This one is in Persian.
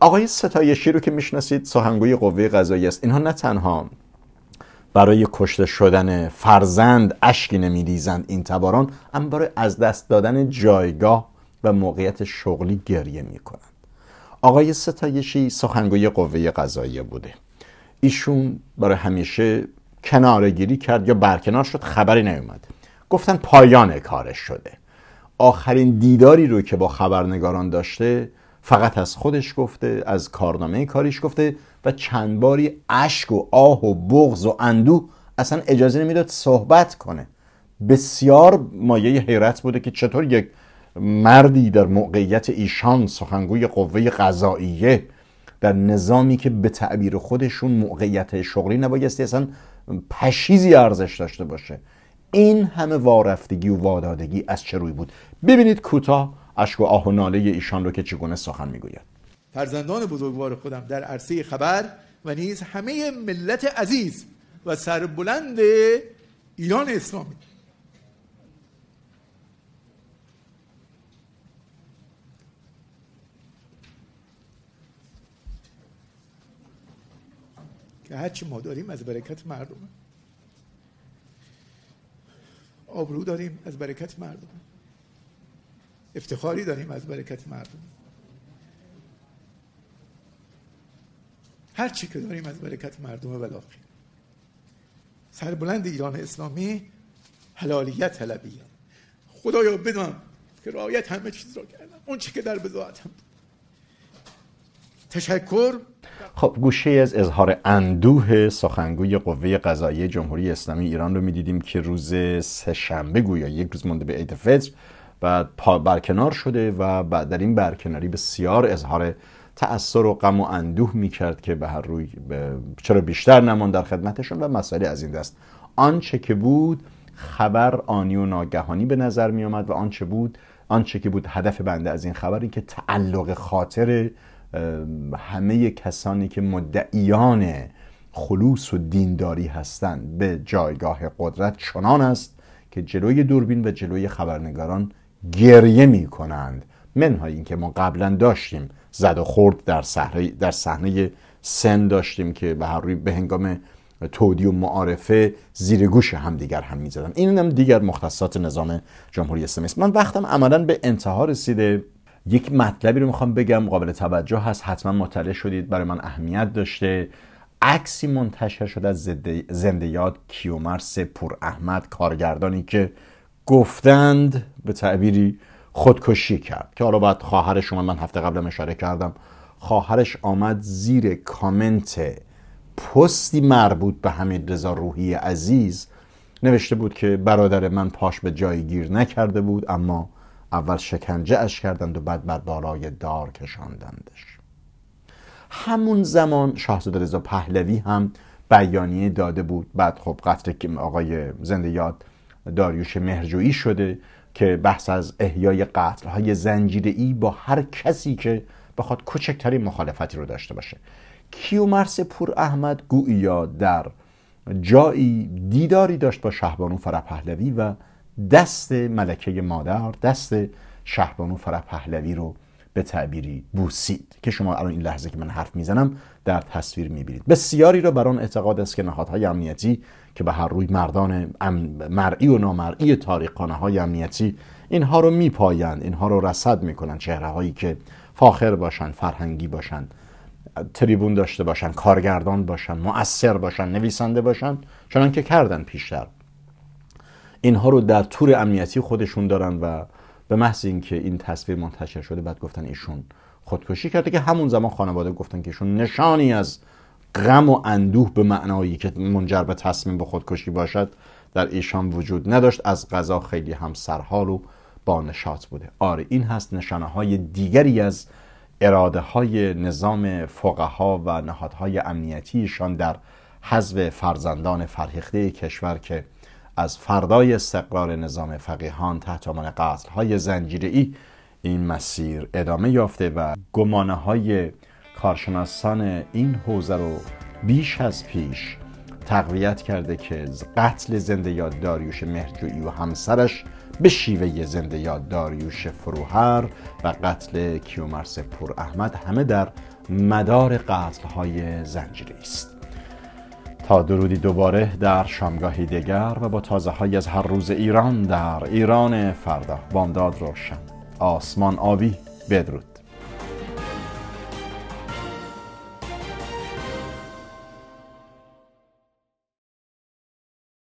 آقای ستایشی رو که میشناسید سخنگوی قوه قضایی است اینها نه تنها برای کشته شدن فرزند اشکی نمیریزند این تباران اما برای از دست دادن جایگاه و موقعیت شغلی گریه میکنند آقای ستایشی سخنگوی قوه قضایی بوده ایشون برای همیشه کنارگیری کرد یا برکنار شد خبری نیومد گفتن پایان کارش شده آخرین دیداری رو که با خبرنگاران داشته فقط از خودش گفته از کارنامه کاریش گفته و چند باری اشک و آه و بغض و اندو اصلا اجازه نمیداد صحبت کنه بسیار مایه حیرت بوده که چطور یک مردی در موقعیت ایشان سخنگوی قوه قضاییه در نظامی که به تعبیر خودشون موقعیت شغلی نبایستی اصلا پشیزی ارزش داشته باشه این همه وارفتگی و وادادگی از چه روی بود ببینید کوتاه اشک و آه و ناله ایشان رو که چگونه سخن میگوید فرزندان بزرگوار خودم در عرصه خبر و نیز همه ملت عزیز و سربلند ایران اسلامی که هرچی ما داریم از برکت مردم آبرو داریم از برکت مردم افتخاری داریم از برکت مردم هر چی که داریم از برکت مردم سر سربلند ایران اسلامی حلالیت طلبیه خدایا بدم که رعایت همه چیز را کردم اون چی که در بزاعتم بود تشکر خب گوشه از اظهار اندوه سخنگوی قوه قضایی جمهوری اسلامی ایران رو میدیدیم که روز سه شنبه گویا یک روز مونده به عید فطر و برکنار شده و بعد در این برکناری بسیار اظهار تأثیر و غم و اندوه می کرد که به هر روی چرا بیشتر نمان در خدمتشون و مسئله از این دست آنچه که بود خبر آنی و ناگهانی به نظر می آمد و آنچه بود آنچه که بود هدف بنده از این خبر این که تعلق خاطر همه کسانی که مدعیان خلوص و دینداری هستند به جایگاه قدرت چنان است که جلوی دوربین و جلوی خبرنگاران گریه می کنند منهای این که ما قبلا داشتیم زد و خورد در صحنه در سن داشتیم که به هر روی به هنگام تودی و معارفه زیر گوش همدیگر هم, میزدن این هم دیگر مختصات نظام جمهوری اسلامی است من وقتم عملا به انتها رسیده یک مطلبی رو میخوام بگم قابل توجه هست حتما مطلع شدید برای من اهمیت داشته عکسی منتشر شده از زنده یاد کیومرس پور احمد کارگردانی که گفتند به تعبیری خودکشی کرد که حالا بعد خواهرش اومد من هفته قبلم اشاره کردم خواهرش آمد زیر کامنت پستی مربوط به همین رضا روحی عزیز نوشته بود که برادر من پاش به جایی گیر نکرده بود اما اول شکنجه اش کردند و بعد بر بالای دار کشاندندش همون زمان شاهزاده رضا پهلوی هم بیانیه داده بود بعد خب قتل آقای زنده یاد داریوش مهرجویی شده که بحث از احیای قتل های زنجیره ای با هر کسی که بخواد کوچکترین مخالفتی رو داشته باشه کیومرس پور احمد گویا در جایی دیداری داشت با شهبانو فرح و دست ملکه مادر دست شهبانو فرح رو به تعبیری بوسید که شما الان این لحظه که من حرف میزنم در تصویر میبینید بسیاری را بر آن اعتقاد است که نهادهای امنیتی که به هر روی مردان مرئی و نامرئی تاریخانه های امنیتی اینها رو میپایند اینها رو رصد میکنند چهره هایی که فاخر باشند فرهنگی باشند تریبون داشته باشند کارگردان باشند مؤثر باشن نویسنده باشند چنانکه کردن پیشتر اینها رو در تور امنیتی خودشون دارن و به محض اینکه این تصویر منتشر شده بعد گفتن ایشون خودکشی کرده که همون زمان خانواده گفتن که ایشون نشانی از غم و اندوه به معنایی که منجر به تصمیم به خودکشی باشد در ایشان وجود نداشت از غذا خیلی هم سرحال و با نشاط بوده آره این هست نشانه های دیگری از اراده های نظام فقها و نهادهای امنیتیشان در حذف فرزندان فرهیخته کشور که از فردای استقرار نظام فقیهان تحت عنوان قتلهای زنجیری این مسیر ادامه یافته و گمانه های کارشناسان این حوزه رو بیش از پیش تقویت کرده که قتل زنده یاد داریوش مهرجویی و همسرش به شیوه زنده یاد داریوش فروهر و قتل کیومرس پور احمد همه در مدار قتل های زنجیری است تا درودی دوباره در شامگاهی دیگر و با تازه های از هر روز ایران در ایران فردا بامداد روشن آسمان آبی بدرود